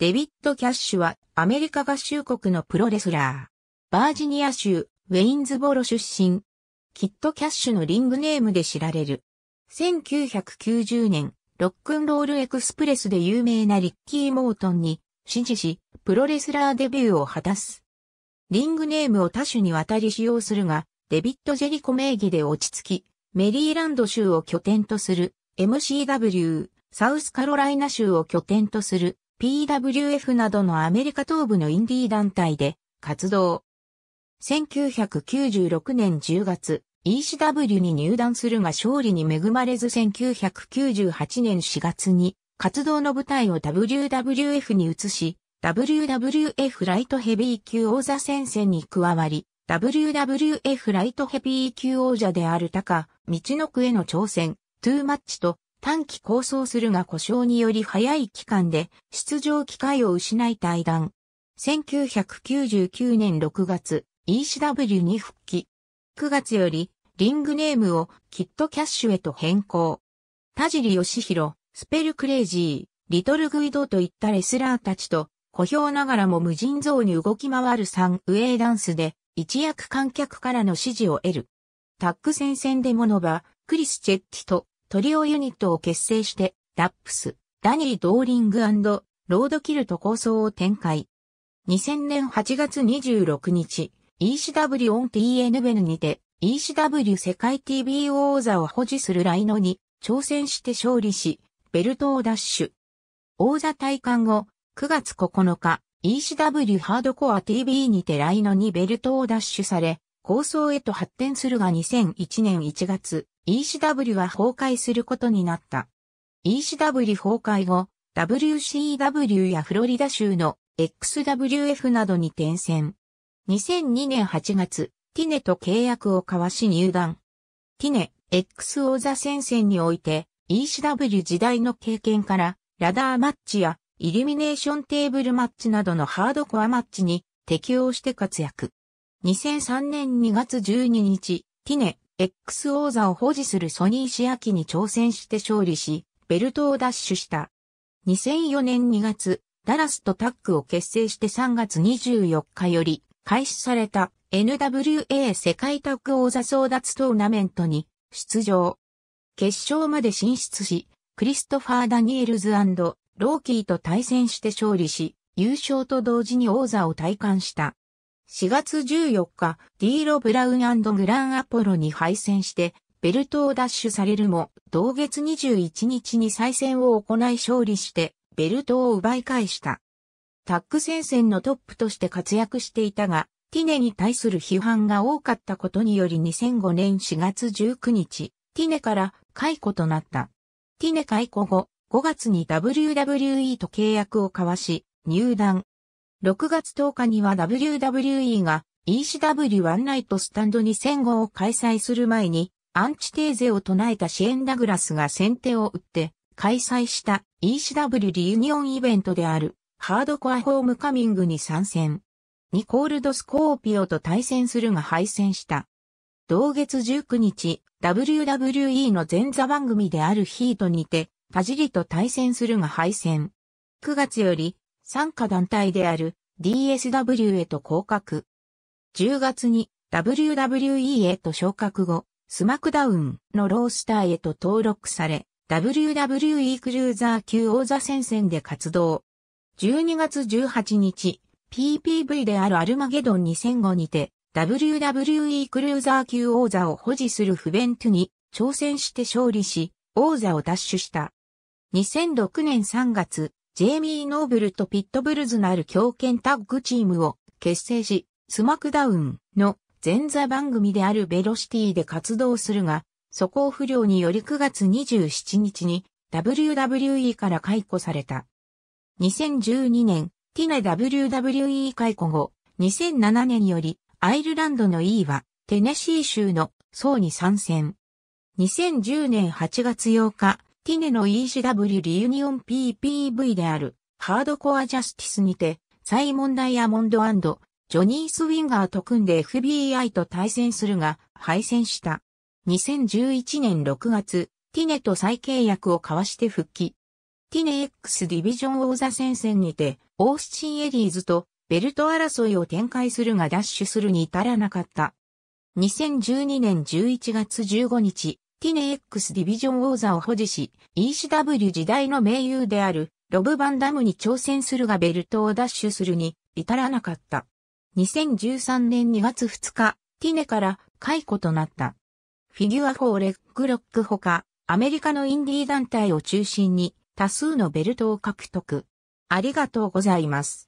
デビッド・キャッシュはアメリカ合衆国のプロレスラー。バージニア州ウェインズボロ出身。キット・キャッシュのリングネームで知られる。1990年、ロックンロールエクスプレスで有名なリッキー・モートンに支持し、プロレスラーデビューを果たす。リングネームを多種にわたり使用するが、デビッド・ジェリコ名義で落ち着き、メリーランド州を拠点とする MCW、サウスカロライナ州を拠点とする PWF などのアメリカ東部のインディー団体で活動。1996年10月、ECW に入団するが勝利に恵まれず1998年4月に活動の舞台を WWF に移し、WWF ライトヘビー級王座戦線に加わり、WWF ライトヘビー級王者である高、道のくへの挑戦、トゥーマッチと短期構想するが故障により早い期間で出場機会を失い退団。1999年6月、ECW に復帰。9月より、リングネームをキットキャッシュへと変更。田尻義弘、スペルクレイジー、リトルグイドといったレスラーたちと、小評ながらも無人像に動き回るサンウェイダンスで、一躍観客からの支持を得る。タッグ戦線でモノバ、クリス・チェッティとトリオユニットを結成して、ラップス、ダニー・ドーリングロードキルト構想を展開。2000年8月26日、ECW オン TN ベルにて、ECW 世界 TBO 王座を保持するライノに挑戦して勝利し、ベルトをダッシュ。王座退官後、9月9日、ECW ハードコア TV にてライノにベルトをダッシュされ、構想へと発展するが2001年1月、ECW は崩壊することになった。ECW 崩壊後、WCW やフロリダ州の XWF などに転戦。2002年8月、ティネと契約を交わし入団。ティネ、X 王座戦線において、ECW 時代の経験から、ラダーマッチやイルミネーションテーブルマッチなどのハードコアマッチに適応して活躍。2003年2月12日、ティネ、X 王座を保持するソニー・シアキに挑戦して勝利し、ベルトを奪取した。2004年2月、ダラスとタッグを結成して3月24日より開始された NWA 世界タッグ王座争奪トーナメントに出場。決勝まで進出し、クリストファー・ダニエルズローキーと対戦して勝利し、優勝と同時に王座を体感した。4月14日、ディーロ・ブラウングランアポロに敗戦して、ベルトを奪取されるも、同月21日に再戦を行い勝利して、ベルトを奪い返した。タッグ戦線のトップとして活躍していたが、ティネに対する批判が多かったことにより2005年4月19日、ティネから解雇となった。ティネ解雇後、5月に WWE と契約を交わし、入団。6月10日には WWE が ECW ワンナイトスタンド2 0 0を開催する前にアンチテーゼを唱えたシェーン・ダグラスが先手を打って開催した ECW リユニオンイベントであるハードコアホームカミングに参戦。ニコールド・スコーピオと対戦するが敗戦した。同月19日、WWE の前座番組であるヒートにて、パジリと対戦するが敗戦。9月より参加団体である DSW へと降格。10月に WWE へと昇格後、スマクダウンのロースターへと登録され、WWE クルーザー級王座戦線で活動。12月18日、PPV であるアルマゲドン2005にて、WWE クルーザー級王座を保持するフベントに挑戦して勝利し、王座を奪取した。2006年3月、ジェイミー・ノーブルとピット・ブルズのある強肩タッグチームを結成し、スマクダウンの前座番組であるベロシティで活動するが、素行不良により9月27日に WWE から解雇された。2012年、ティネ WWE 解雇後、2007年よりアイルランドの E はテネシー州の層に参戦。2010年8月8日、ティネの ECW リユニオン PPV である、ハードコアジャスティスにて、サイモン・ダイヤモンドジョニー・スウィンガーと組んで FBI と対戦するが、敗戦した。2011年6月、ティネと再契約を交わして復帰。ティネ X ディビジョン王座戦線にて、オースチン・エリーズとベルト争いを展開するがダッシュするに至らなかった。2012年11月15日、ティネ X ディビジョン王座を保持し、ECW 時代の盟友であるロブ・バンダムに挑戦するがベルトを奪取するに至らなかった。2013年2月2日、ティネから解雇となった。フィギュア4レッグロックほか、アメリカのインディー団体を中心に多数のベルトを獲得。ありがとうございます。